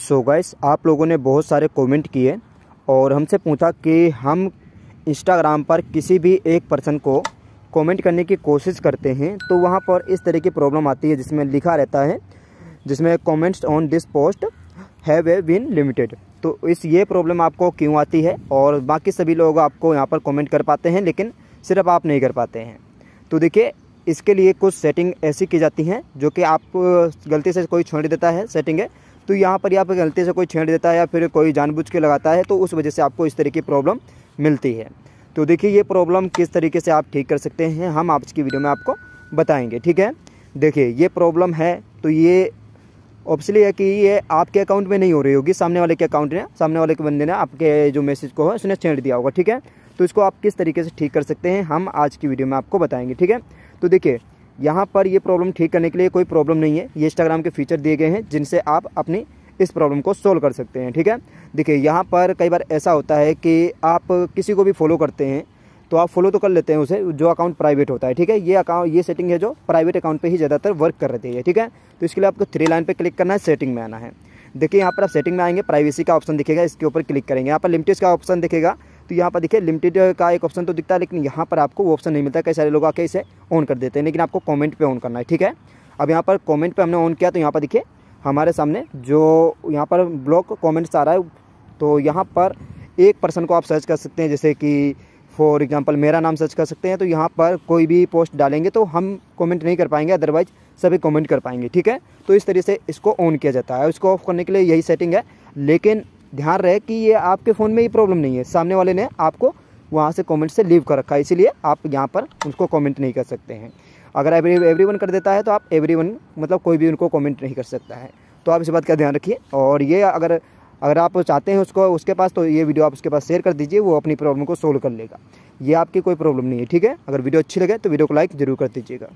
सो so guys आप लोगों ने बहुत सारे कमेंट किए और हमसे पूछा कि हम इंस्टाग्राम पर किसी भी एक पर्सन को कमेंट करने की कोशिश करते हैं तो वहाँ पर इस तरह की प्रॉब्लम आती है जिसमें लिखा रहता है जिसमें comments on this post have a been limited तो इस ये प्रॉब्लम आपको क्यों आती है और बाकी सभी लोग आपको यहाँ पर कॉमेंट कर पाते हैं लेकिन सिर्फ आप नहीं कर पाते हैं तो देखिए इसके लिए कुछ सेटिंग ऐसी की जाती हैं जो कि आप गलती से कोई छोड़ देता है सेटिंग है तो यहाँ पर यहाँ पर गलती से कोई छेड़ देता है या फिर कोई जानबूझ के लगाता है तो उस वजह से आपको इस तरह की प्रॉब्लम मिलती है तो देखिए ये प्रॉब्लम किस तरीके से आप ठीक कर सकते हैं हम आज की वीडियो में आपको बताएंगे ठीक है देखिए ये प्रॉब्लम है तो ये ऑप्शली है कि ये आपके अकाउंट में नहीं हो रही होगी सामने वाले के अकाउंट ने सामने वाले के बंदे ने आपके जो मैसेज को है उसने छेड़ दिया होगा ठीक है तो इसको आप किस तरीके से ठीक कर सकते हैं हम आज की वीडियो में आपको बताएंगे ठीक है तो देखिए यहाँ पर ये प्रॉब्लम ठीक करने के लिए कोई प्रॉब्लम नहीं है ये इंस्टाग्राम के फीचर दिए गए हैं जिनसे आप अपनी इस प्रॉब्लम को सोल्व कर सकते हैं ठीक है देखिए यहाँ पर कई बार ऐसा होता है कि आप किसी को भी फॉलो करते हैं तो आप फॉलो तो कर लेते हैं उसे जो अकाउंट प्राइवेट होता है ठीक है ये अकाउंट ये सेटिंग है जो प्राइवेट अकाउंट पे ही ज़्यादातर वर्क कर रहती है ठीक है तो इसके लिए आपको थ्री लाइन पे क्लिक करना है सेटिंग में आना है देखिए यहाँ पर आप सेटिंग में आएंगे प्राइवेसी का ऑप्शन दिखेगा इसके ऊपर क्लिक करेंगे यहाँ पर लिमिटेज का ऑप्शन दिखेगा तो यहाँ पर देखिए लिमिटेड का एक ऑप्शन तो दिखता है लेकिन यहाँ पर आपको वो ऑप्शन नहीं मिलता कई सारे लोग आके इसे ऑन कर देते हैं लेकिन आपको कॉमेंट पर ऑन करना है ठीक है अब यहाँ पर कॉमेंट पर हमने ऑन किया तो यहाँ पर देखिए हमारे सामने जो यहाँ पर ब्लॉक कॉमेंट्स आ रहा है तो यहाँ पर एक पर्सन को आप सर्च कर सकते हैं जैसे कि फॉर एग्ज़ाम्पल मेरा नाम सर्च कर सकते हैं तो यहाँ पर कोई भी पोस्ट डालेंगे तो हम कमेंट नहीं कर पाएंगे अदरवाइज सभी कमेंट कर पाएंगे ठीक है तो इस तरीके से इसको ऑन किया जाता है इसको ऑफ करने के लिए यही सेटिंग है लेकिन ध्यान रहे कि ये आपके फ़ोन में ये प्रॉब्लम नहीं है सामने वाले ने आपको वहाँ से कमेंट से लीव कर रखा है इसीलिए आप यहाँ पर उनको कमेंट नहीं कर सकते हैं अगर एवरी एवरी वन कर देता है तो आप एवरी वन मतलब कोई भी उनको कमेंट नहीं कर सकता है तो आप इस बात का ध्यान रखिए और ये अगर अगर आप चाहते हैं उसको उसके पास तो ये वीडियो आप उसके पास शेयर कर दीजिए वो अपनी प्रॉब्लम को सोल्व कर लेगा ये आपकी कोई प्रॉब्लम नहीं है ठीक है अगर वीडियो अच्छी लगे तो वीडियो को लाइक ज़रूर कर दीजिएगा